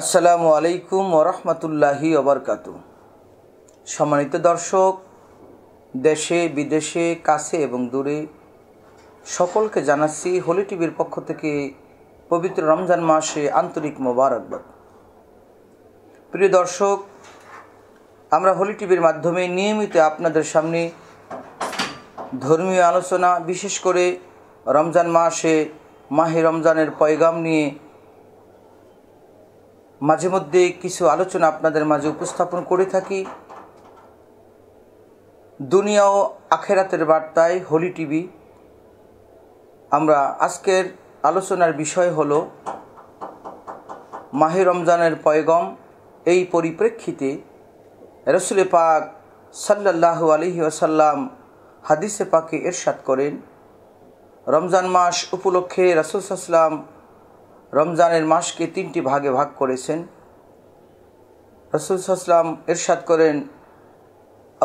আসসালামু আলাইকুম ওরহমতুল্লাহি ওবরকাত সম্মানিত দর্শক দেশে বিদেশে কাছে এবং দূরে সকলকে জানাচ্ছি হোলি টিভির পক্ষ থেকে পবিত্র রমজান মাসে আন্তরিক মোবারকবাদ প্রিয় দর্শক আমরা হোলি টিভির মাধ্যমে নিয়মিত আপনাদের সামনে ধর্মীয় আলোচনা বিশেষ করে রমজান মাসে মাহে রমজানের পয়গাম নিয়ে মাঝে মধ্যে কিছু আলোচনা আপনাদের মাঝে উপস্থাপন করে থাকি দুনিয়া ও আখেরাতের বার্তায় হোলি টিভি আমরা আজকের আলোচনার বিষয় হল মাহে রমজানের পয়গম এই পরিপ্রেক্ষিতে রসুল পাক সাল্লাহ আলহি আসাল্লাম হাদিসে পাকে এরশাদ করেন রমজান মাস উপলক্ষে রাসুলসাল্লাম রমজানের মাসকে তিনটি ভাগে ভাগ করেছেন রসুল সাল্লাম এরশাদ করেন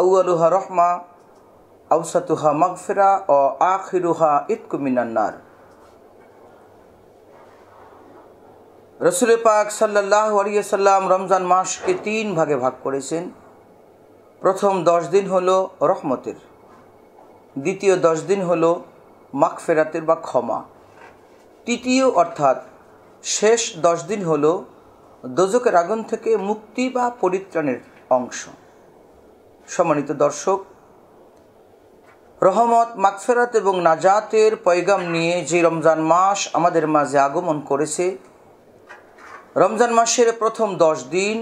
আউয়ালুহা রহমা আউসাতুহা মাগফেরা ও আখিরুহা ইতকুমিনান্নার রসুল পাক সাল্লাহ আলিয়াল্লাম রমজান মাসকে তিন ভাগে ভাগ করেছেন প্রথম দশ দিন হলো রহমতের দ্বিতীয় দশ দিন হলো মাগফেরাতের বা ক্ষমা তৃতীয় অর্থাৎ শেষ দশ দিন হল দোজকের আগুন থেকে মুক্তি বা পরিত্রাণের অংশ সম্মানিত দর্শক রহমত মাকফেরাত এবং নাজাতের পয়গাম নিয়ে যে রমজান মাস আমাদের মাঝে আগমন করেছে রমজান মাসের প্রথম দশ দিন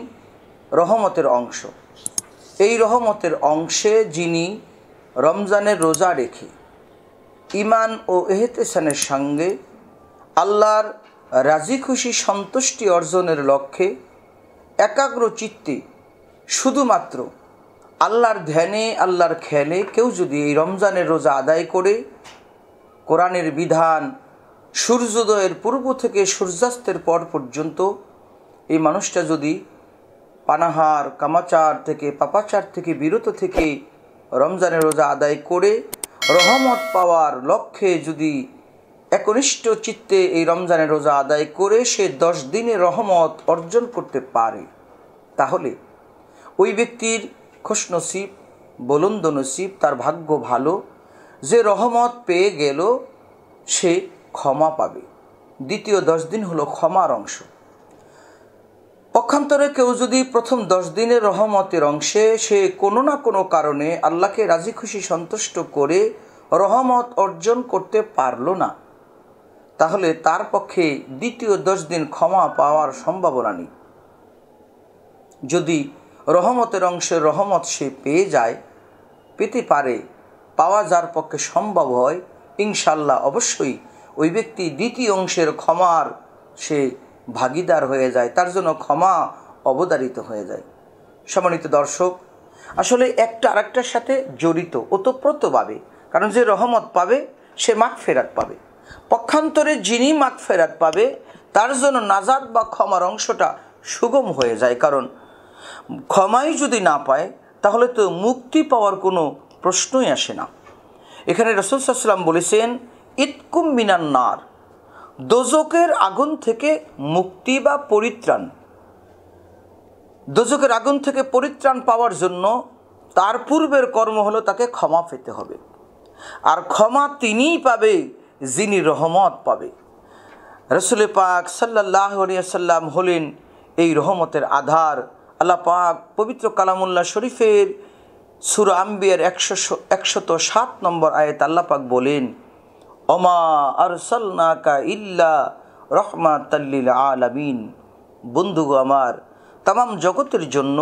রহমতের অংশ এই রহমতের অংশে যিনি রমজানের রোজা রেখে ইমান ও এহতেসানের সঙ্গে আল্লাহর রাজি খুশি সন্তুষ্টি অর্জনের লক্ষ্যে একাগ্র চিত্তে শুধুমাত্র আল্লাহর ধ্যানে আল্লাহর খেলে কেউ যদি এই রমজানের রোজা আদায় করে কোরআনের বিধান সূর্যোদয়ের পূর্ব থেকে সূর্যাস্তের পর পর্যন্ত এই মানুষটা যদি পানাহার কামাচার থেকে পাপাচার থেকে বিরত থেকে রমজানের রোজা আদায় করে রহমত পাওয়ার লক্ষ্যে যদি একনিষ্ঠ চিত্তে এই রমজানের রোজা আদায় করে সে দশ দিনে রহমত অর্জন করতে পারে তাহলে ওই ব্যক্তির খুশনসিব বলন্দ নসিব তার ভাগ্য ভালো যে রহমত পেয়ে গেল সে ক্ষমা পাবে দ্বিতীয় দশ দিন হলো ক্ষমার অংশ পক্ষান্তরে কেউ যদি প্রথম দশ দিনের রহমতের অংশে সে কোনো না কোনো কারণে আল্লাহকে রাজি খুশি সন্তুষ্ট করে রহমত অর্জন করতে পারল না তাহলে তার পক্ষে দ্বিতীয় দশ দিন ক্ষমা পাওয়ার সম্ভাবনা নেই যদি রহমতের অংশে রহমত সে পেয়ে যায় পেতে পারে পাওয়া যার পক্ষে সম্ভব হয় ইনশাল্লাহ অবশ্যই ওই ব্যক্তি দ্বিতীয় অংশের ক্ষমার সে ভাগিদার হয়ে যায় তার জন্য ক্ষমা অবদারিত হয়ে যায় সমানিত দর্শক আসলে একটা আরেকটার সাথে জড়িত ওতপ্রোতভাবে কারণ যে রহমত পাবে সে মাঠ ফেরাত পাবে পক্ষান্তরে যিনি মাত ফেরাত পাবে তার জন্য নাজাদ বা ক্ষমার অংশটা সুগম হয়ে যায় কারণ ক্ষমাই যদি না পায় তাহলে তো মুক্তি পাওয়ার কোনো প্রশ্নই আসে না এখানে রসুল সাল্লাম বলেছেন ইতকুম মিনান নার দোজকের আগুন থেকে মুক্তি বা পরিত্রাণ দোজকের আগুন থেকে পরিত্রাণ পাওয়ার জন্য তার পূর্বের কর্ম হলো তাকে ক্ষমা পেতে হবে আর ক্ষমা তিনিই পাবে যিনি রহমত পাবে রসুল পাক সাল্লাহ সাল্লাম হলেন এই রহমতের আধার আল্লাহ পাক পবিত্র কালামুল্লাহ শরীফের সুর আম্বিয়ার একশো একশত সাত নম্বর আয়েত আল্লাহ পাক বলেন অমা আর সাল্লাকা ইল্লা রহমা তাল্লিল আলামিন বন্ধু আমার তাম জগতের জন্য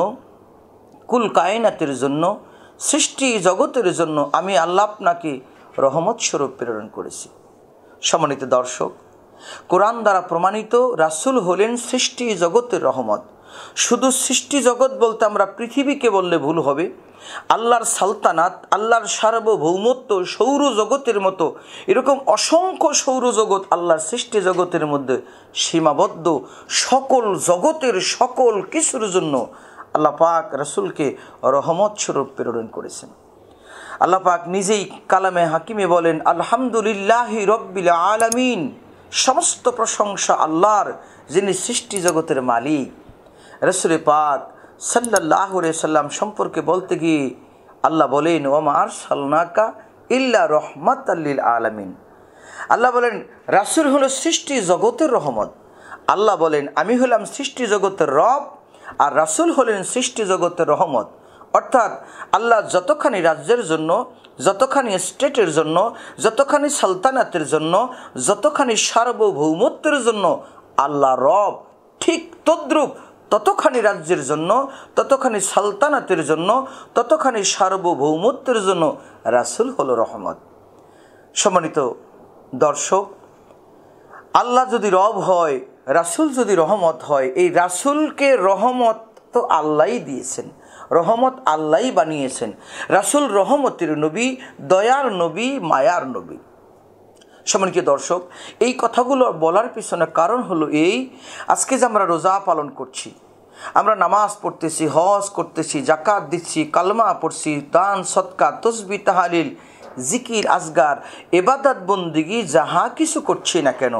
কুল কায়নাতের জন্য সৃষ্টি জগতের জন্য আমি আল্লাহ আপনাকে রহমত স্বরূপ প্রেরণ করেছি সমন্বিত দর্শক কোরআন দ্বারা প্রমাণিত রাসুল হলেন সৃষ্টি জগতের রহমত শুধু সৃষ্টি জগৎ বলতে আমরা পৃথিবীকে বললে ভুল হবে আল্লাহর সালতানাত আল্লাহর সার্বভৌমত্ব সৌরজগতের মতো এরকম অসংখ্য সৌরজগৎ আল্লাহর সৃষ্টি জগতের মধ্যে সীমাবদ্ধ সকল জগতের সকল কিছুর জন্য আল্লাহ পাক রসুলকে রহমত স্বরূপ প্রেরণ করেছেন আল্লাহ পাক নিজেই কালামে হাকিমে বলেন আলহামদুলিল্লাহি রব্বিল আলামিন সমস্ত প্রশংসা আল্লাহর যিনি সৃষ্টি জগতের মালিক রসুল পাক সাল্লাহ সাল্লাম সম্পর্কে বলতে গিয়ে আল্লাহ বলেন ওমার সালনাকা ইল্লা রহমত আল্লিল আলামিন আল্লাহ বলেন রাসুল হল সৃষ্টি জগতের রহমত আল্লাহ বলেন আমি হলাম সৃষ্টি জগতের রব আর রাসুল হলেন সৃষ্টি জগতের রহমত অর্থাৎ আল্লাহ যতখানি রাজ্যের জন্য যতখানি স্টেটের জন্য যতখানি সালতানাতের জন্য যতখানি সার্বভৌমত্বের জন্য আল্লাহ রব ঠিক তদ্রূপ ততখানি রাজ্যের জন্য ততখানি সালতানাতের জন্য ততখানি সার্বভৌমত্বের জন্য রাসুল হল রহমত সম্মানিত দর্শক আল্লাহ যদি রব হয় রাসুল যদি রহমত হয় এই রাসুলকে রহমত তো আল্লাহই দিয়েছেন রহমত আল্লাহ বানিয়েছেন রাসুল রহমতের নবী দয়ার নবী মায়ার নবী সম্মানিত দর্শক এই কথাগুলো বলার পিছনে কারণ হলো এই আজকে যে আমরা রোজা পালন করছি আমরা নামাজ পড়তেছি হজ করতেছি জাকাত দিচ্ছি কালমা পড়ছি দান সৎকা তসবি তাহালিল জিকির আজগার এবাদাত বন্দিগি যাহা কিছু করছি না কেন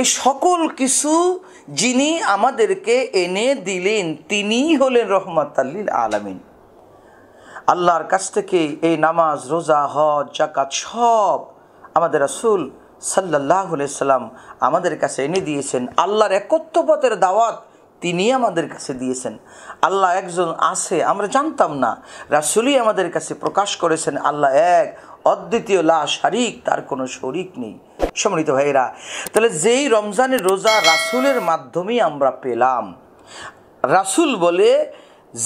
এই সকল কিছু যিনি আমাদেরকে এনে দিলেন তিনিই হলেন রহমত আল্লিল আলামিন আল্লাহর কাছ থেকে এই নামাজ রোজা হজ জাকাত সব আমাদের আসুল সাল্লাহ সাল্লাম আমাদের কাছে এনে দিয়েছেন আল্লাহর একত্বপথের দাওয়াত তিনি আমাদের কাছে দিয়েছেন আল্লাহ একজন আছে আমরা জানতাম না রাসুলই আমাদের কাছে প্রকাশ করেছেন আল্লাহ এক অদ্বিতীয় লা শারিক তার কোনো শরিক নেই সম্মিলিত ভাইরা তাহলে যেই রমজানের রোজা রাসুলের মাধ্যমেই আমরা পেলাম রাসুল বলে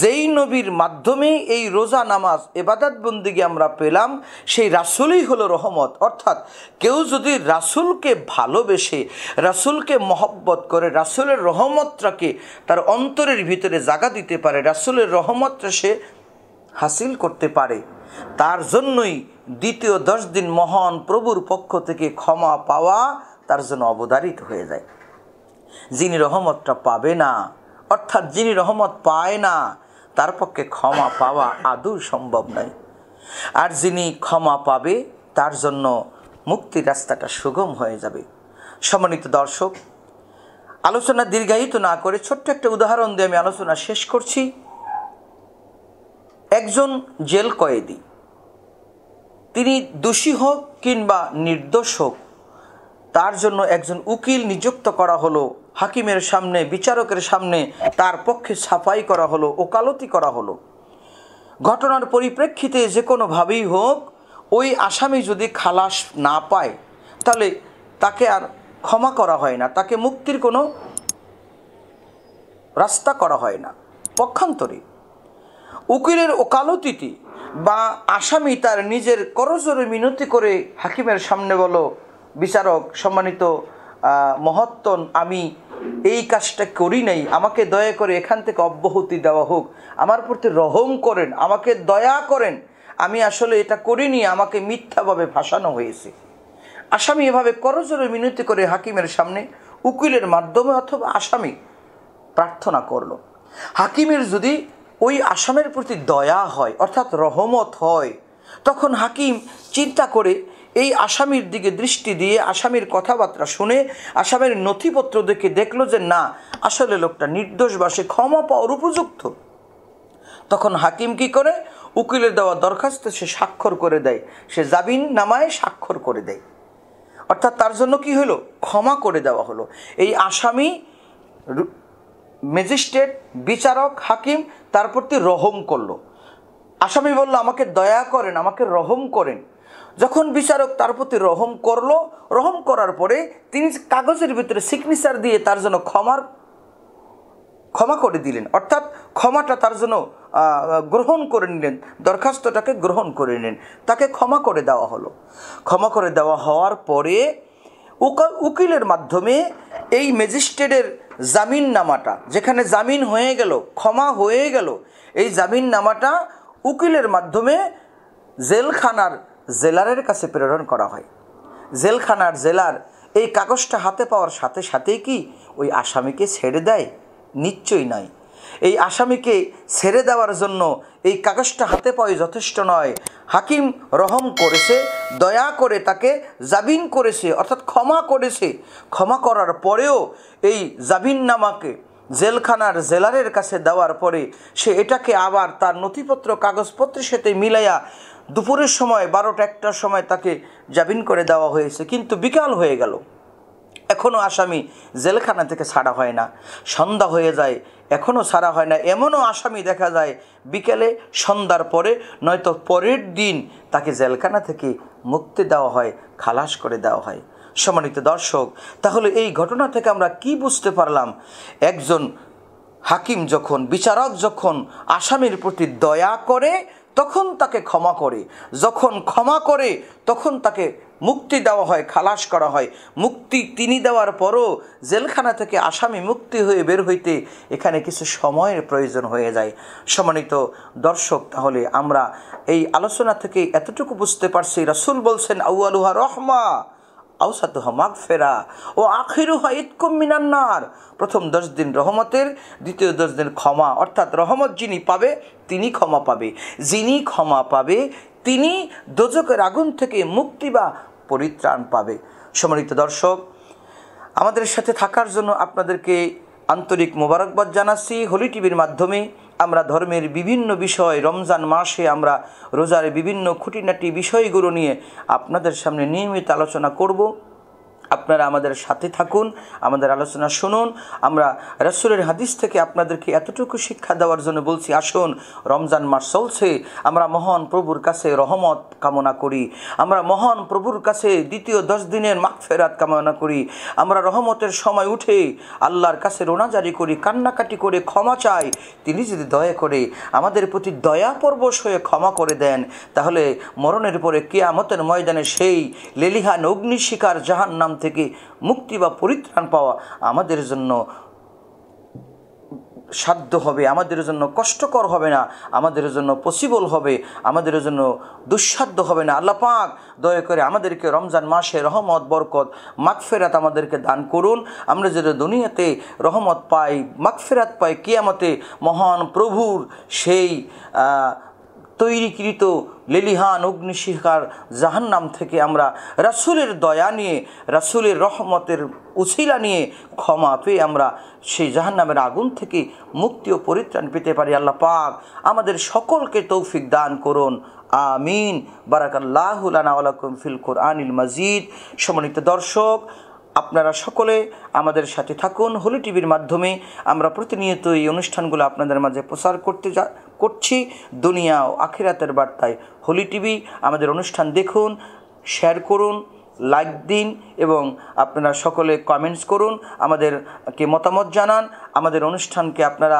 যেই নবীর মাধ্যমে এই রোজা নামাজ এবাদাত বন্দিকে আমরা পেলাম সেই রাসুলই হলো রহমত অর্থাৎ কেউ যদি রাসুলকে ভালোবেসে রাসুলকে মহব্বত করে রাসুলের রহমতটাকে তার অন্তরের ভিতরে জাগা দিতে পারে রাসুলের রহমতটা সে হাসিল করতে পারে তার জন্যই দ্বিতীয় দশ দিন মহান প্রভুর পক্ষ থেকে ক্ষমা পাওয়া তার জন্য অবধারিত হয়ে যায় যিনি রহমতটা পাবে না অর্থাৎ যিনি রহমত পায় না তার পক্ষে ক্ষমা পাওয়া আদৌ সম্ভব নয় আর যিনি ক্ষমা পাবে তার জন্য মুক্তির রাস্তাটা সুগম হয়ে যাবে সম্মানিত দর্শক আলোচনা দীর্ঘায়িত না করে ছোট্ট একটা উদাহরণ দিয়ে আমি আলোচনা শেষ করছি একজন জেল কয়েদি তিনি দোষী হোক কিংবা নির্দোষ হোক তার জন্য একজন উকিল নিযুক্ত করা হলো হাকিমের সামনে বিচারকের সামনে তার পক্ষে সাফাই করা হলো ওকালতি করা হলো ঘটনার পরিপ্রেক্ষিতে যে কোনোভাবেই হোক ওই আসামি যদি খালাস না পায় তাহলে তাকে আর ক্ষমা করা হয় না তাকে মুক্তির কোনো রাস্তা করা হয় না পক্ষান্তরে উকিলের ওকালতিটি বা আসামি তার নিজের করজোরে মিনতি করে হাকিমের সামনে বলো বিচারক সম্মানিত মহত্তন আমি এই কাজটা করি নাই আমাকে দয়া করে এখান থেকে অব্যাহতি দেওয়া হোক আমার প্রতি রহম করেন আমাকে দয়া করেন আমি আসলে এটা করিনি আমাকে মিথ্যাভাবে ভাসানো হয়েছে আসামি এভাবে করজোরে মিনতি করে হাকিমের সামনে উকিলের মাধ্যমে অথবা আসামি প্রার্থনা করল হাকিমের যদি ওই আসামের প্রতি দয়া হয় অর্থাৎ রহমত হয় তখন হাকিম চিন্তা করে এই আসামির দিকে দৃষ্টি দিয়ে আসামির কথাবার্তা শুনে আসামের নথিপত্র দেখে দেখলো যে না আসলে লোকটা নির্দোষ বা সে ক্ষমা পাওয়ার উপযুক্ত তখন হাকিম কি করে উকিলে দেওয়া দরখাস্ত সে স্বাক্ষর করে দেয় সে জামিন নামায় স্বাক্ষর করে দেয় অর্থাৎ তার জন্য কি হলো ক্ষমা করে দেওয়া হলো এই আসামি ম্যাজিস্ট্রেট বিচারক হাকিম তার প্রতি রহম করলো আসামি বলল আমাকে দয়া করেন আমাকে রহম করেন যখন বিচারক তার প্রতি রহম করলো রহম করার পরে তিনি কাগজের ভিতরে সিগনেচার দিয়ে তার জন্য ক্ষমার ক্ষমা করে দিলেন অর্থাৎ ক্ষমাটা তার জন্য গ্রহণ করে নিলেন দরখাস্তটাকে গ্রহণ করে নিলেন তাকে ক্ষমা করে দেওয়া হলো ক্ষমা করে দেওয়া হওয়ার পরে উকিলের মাধ্যমে এই ম্যাজিস্ট্রেটের জামিননামাটা যেখানে জামিন হয়ে গেল ক্ষমা হয়ে গেল এই জামিননামাটা উকিলের মাধ্যমে জেলখানার জেলারের কাছে প্রেরণ করা হয় জেলখানার জেলার এই কাগজটা হাতে পাওয়ার সাথে সাথেই কি ওই আসামিকে ছেড়ে দেয় নিশ্চয়ই নয় এই আসামিকে ছেড়ে দেওয়ার জন্য এই কাগজটা হাতে পাওয়া যথেষ্ট নয় হাকিম রহম করেছে দয়া করে তাকে জাবিন করেছে অর্থাৎ ক্ষমা করেছে ক্ষমা করার পরেও এই জাবিন নামাকে জেলখানার জেলারের কাছে দেওয়ার পরে সে এটাকে আবার তার নথিপত্র কাগজপত্রের সাথে মিলাইয়া দুপুরের সময় বারোটা একটার সময় তাকে জাবিন করে দেওয়া হয়েছে কিন্তু বিকাল হয়ে গেল এখনও আসামি জেলখানা থেকে ছাড়া হয় না সন্ধ্যা হয়ে যায় এখনও ছাড়া হয় না এমনও আসামি দেখা যায় বিকেলে সন্ধ্যার পরে নয়তো পরের দিন তাকে জেলখানা থেকে মুক্তি দেওয়া হয় খালাস করে দেওয়া হয় সম্মানিত দর্শক তাহলে এই ঘটনা থেকে আমরা কি বুঝতে পারলাম একজন হাকিম যখন বিচারক যখন আসামির প্রতি দয়া করে তখন তাকে ক্ষমা করে যখন ক্ষমা করে তখন তাকে মুক্তি দেওয়া হয় খালাস করা হয় মুক্তি তিনি দেওয়ার পরও জেলখানা থেকে আসামি মুক্তি হয়ে বের হইতে এখানে কিছু সময়ের প্রয়োজন হয়ে যায় সমানিত দর্শক তাহলে আমরা এই আলোচনা থেকে এতটুকু বুঝতে পারছি রাসুল বলছেন আউআলুহা রহমা আউসাতুহা মাগফেরা ও আখিরু হয় ইতকুম মিনান্নার প্রথম দশ দিন রহমতের দ্বিতীয় দশ দিন ক্ষমা অর্থাৎ রহমত যিনি পাবে তিনি ক্ষমা পাবে যিনি ক্ষমা পাবে তিনি দোজকের আগুন থেকে মুক্তি বা পরিত্রাণ পাবে সম্মানিত দর্শক আমাদের সাথে থাকার জন্য আপনাদেরকে আন্তরিক মোবারকবাদ জানাচ্ছি হোলি টিভির মাধ্যমে আমরা ধর্মের বিভিন্ন বিষয় রমজান মাসে আমরা রোজার বিভিন্ন খুঁটিনাটি বিষয়গুলো নিয়ে আপনাদের সামনে নিয়মিত আলোচনা করব আপনারা আমাদের সাথে থাকুন আমাদের আলোচনা শুনুন আমরা রসুলের হাদিস থেকে আপনাদেরকে এতটুকু শিক্ষা দেওয়ার জন্য বলছি আসুন রমজান মাস চলছে আমরা মহান প্রভুর কাছে রহমত কামনা করি আমরা মহান প্রভুর কাছে দ্বিতীয় দশ দিনের ফেরাত কামনা করি আমরা রহমতের সময় উঠে আল্লাহর কাছে রোনাজারি করি কান্নাকাটি করে ক্ষমা চাই তিনি যদি দয়া করে আমাদের প্রতি দয়া পরবশ হয়ে ক্ষমা করে দেন তাহলে মরণের পরে কেয়ামতের ময়দানে সেই লেলিহান অগ্নিশিকার জাহান নাম থেকে মুক্তি বা পরিত্রাণ পাওয়া আমাদের জন্য সাধ্য হবে আমাদের জন্য কষ্টকর হবে না আমাদের জন্য পসিবল হবে আমাদের জন্য দুঃসাধ্য হবে না আল্লাহ পাক দয়া করে আমাদেরকে রমজান মাসে রহমত বরকত মাগফেরাত আমাদেরকে দান করুন আমরা যেটা দুনিয়াতে রহমত পাই মাগফেরাত পাই কিয়ামতে মহান প্রভুর সেই তৈরিকৃত লেলিহান অগ্নিশিখার জাহান্নাম থেকে আমরা রাসুলের দয়া নিয়ে রাসুলের রহমতের উছিলা নিয়ে ক্ষমা পেয়ে আমরা সেই জাহান্নামের আগুন থেকে মুক্তি ও পরিত্রাণ পেতে পারি আল্লাহ পাক আমাদের সকলকে তৌফিক দান করুন আমিন বারাকাল্লাহ ফিল কোরআনিল মজিদ সমন্বিত দর্শক আপনারা সকলে আমাদের সাথে থাকুন হোলি টিভির মাধ্যমে আমরা প্রতিনিয়ত এই অনুষ্ঠানগুলো আপনাদের মাঝে প্রচার করতে যা করছি দুনিয়া ও আখিরাতের বার্তায় হোলি টিভি আমাদের অনুষ্ঠান দেখুন শেয়ার করুন লাইক দিন এবং আপনারা সকলে কমেন্টস করুন আমাদেরকে মতামত জানান আমাদের অনুষ্ঠানকে আপনারা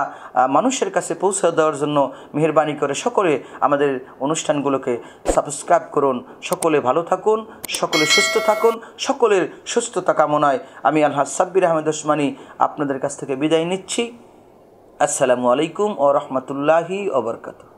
মানুষের কাছে পৌঁছে দেওয়ার জন্য মেহরবানি করে সকলে আমাদের অনুষ্ঠানগুলোকে সাবস্ক্রাইব করুন সকলে ভালো থাকুন সকলে সুস্থ থাকুন সকলের সুস্থতা কামনায় আমি আলহাজ সাব্বির আহমেদ ওসমানি আপনাদের কাছ থেকে বিদায় নিচ্ছি আসসালামু আলাইকুম ও রহমতুল্লাহি ওবরকাতু